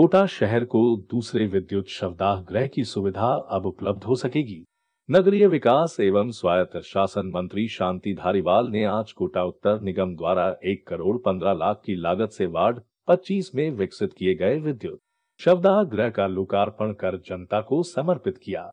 कोटा शहर को दूसरे विद्युत शवदाह गृह की सुविधा अब उपलब्ध हो सकेगी नगरीय विकास एवं स्वायत्त शासन मंत्री शांति धारीवाल ने आज कोटा उत्तर निगम द्वारा एक करोड़ पंद्रह लाख की लागत से वार्ड पच्चीस में विकसित किए गए विद्युत शवदाह गृह का लोकार्पण कर जनता को समर्पित किया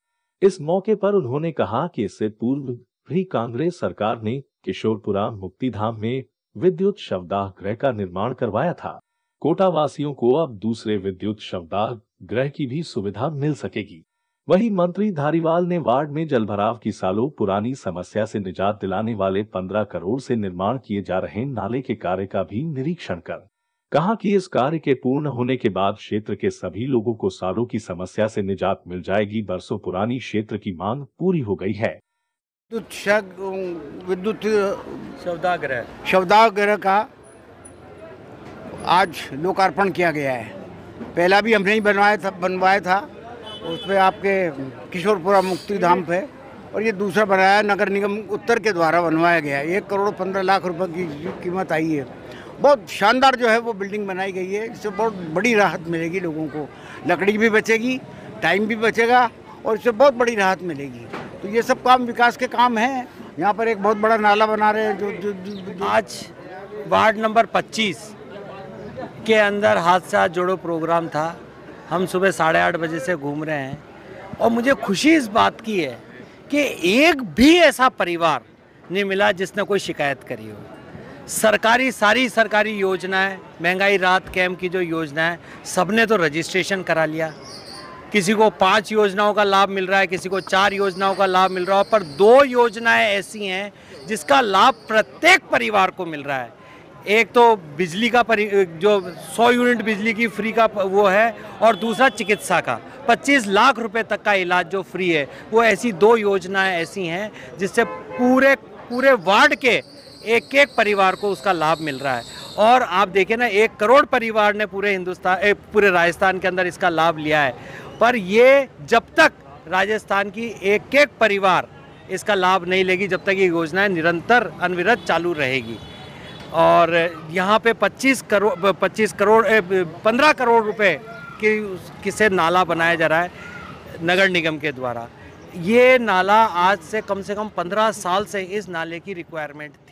इस मौके पर उन्होंने कहा कि इससे पूर्व भी कांग्रेस सरकार ने किशोरपुरा मुक्तिधाम में विद्युत शवदाह गृह का निर्माण करवाया था कोटा वासियों को अब दूसरे विद्युत शवदाह ग्रह की भी सुविधा मिल सकेगी वहीं मंत्री धारीवाल ने वार्ड में जलभराव की सालों पुरानी समस्या से निजात दिलाने वाले 15 करोड़ से निर्माण किए जा रहे नाले के कार्य का भी निरीक्षण कर कहा कि इस कार्य के पूर्ण होने के बाद क्षेत्र के सभी लोगों को सालों की समस्या से निजात मिल जाएगी बरसों पुरानी क्षेत्र की मांग पूरी हो गई है विद्युत विद्युत शवदाग्रह शवदाग्रह का आज लोकार्पण किया गया है पहला भी हमने ही बनवाया था बनवाया था उस पर आपके किशोरपुरा मुक्ति धाम पे और ये दूसरा बनाया नगर निगम उत्तर के द्वारा बनवाया गया है एक करोड़ पंद्रह लाख रुपए की कीमत आई है बहुत शानदार जो है वो बिल्डिंग बनाई गई है इससे बहुत बड़ी राहत मिलेगी लोगों को लकड़ी भी बचेगी टाइम भी बचेगा और इससे बहुत बड़ी राहत मिलेगी तो ये सब काम विकास के काम हैं यहाँ पर एक बहुत बड़ा नाला बना रहे हैं जो, जो, जो, जो आज वार्ड नंबर पच्चीस के अंदर हाथ जोड़ो प्रोग्राम था हम सुबह साढ़े आठ बजे से घूम रहे हैं और मुझे खुशी इस बात की है कि एक भी ऐसा परिवार नहीं मिला जिसने कोई शिकायत करी हो सरकारी सारी सरकारी योजनाएं महंगाई राहत कैम्प की जो योजना है सबने तो रजिस्ट्रेशन करा लिया किसी को पांच योजनाओं का लाभ मिल रहा है किसी को चार योजनाओं का लाभ मिल रहा है पर दो योजनाएं ऐसी हैं जिसका लाभ प्रत्येक परिवार को मिल रहा है एक तो बिजली का परि जो 100 यूनिट बिजली की फ्री का वो है और दूसरा चिकित्सा का 25 लाख रुपए तक का इलाज जो फ्री है वो ऐसी दो योजनाएं ऐसी हैं जिससे पूरे पूरे वार्ड के एक एक परिवार को उसका लाभ मिल रहा है और आप देखें ना एक करोड़ परिवार ने पूरे हिंदुस्तान पूरे राजस्थान के अंदर इसका लाभ लिया है पर ये जब तक राजस्थान की एक एक परिवार इसका लाभ नहीं लेगी जब तक ये योजनाएँ निरंतर अनविरत चालू रहेगी और यहाँ पे 25 करोड़ 25 करोड़ 15 करोड़ रुपए की किसे नाला बनाया जा रहा है नगर निगम के द्वारा ये नाला आज से कम से कम 15 साल से इस नाले की रिक्वायरमेंट